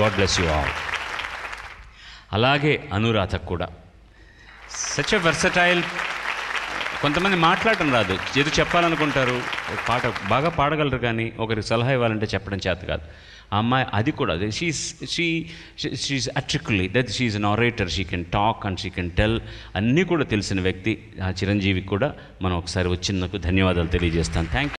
God bless you all అలాగే అనురాధ కూడా such a versatile కొంతమంది మాట్లాడటం రాదు ఏదో చెప్పాలనుకుంటారు పాట బాగా పాడగలరు కానీ ఒకరికి సలహా ఇవ్వాలంటే చెప్పడం చేత కాదు ఆ అమ్మాయి అది కూడా she's she she's articulately that she an orator she can talk and she can tell అన్నీ కూడా తెలిసిన వ్యక్తి ఆ చిరంజీవికి కూడా మనం ఒకసారి వచ్చినందుకు ధన్యవాదాలు తెలియజేస్తాను థ్యాంక్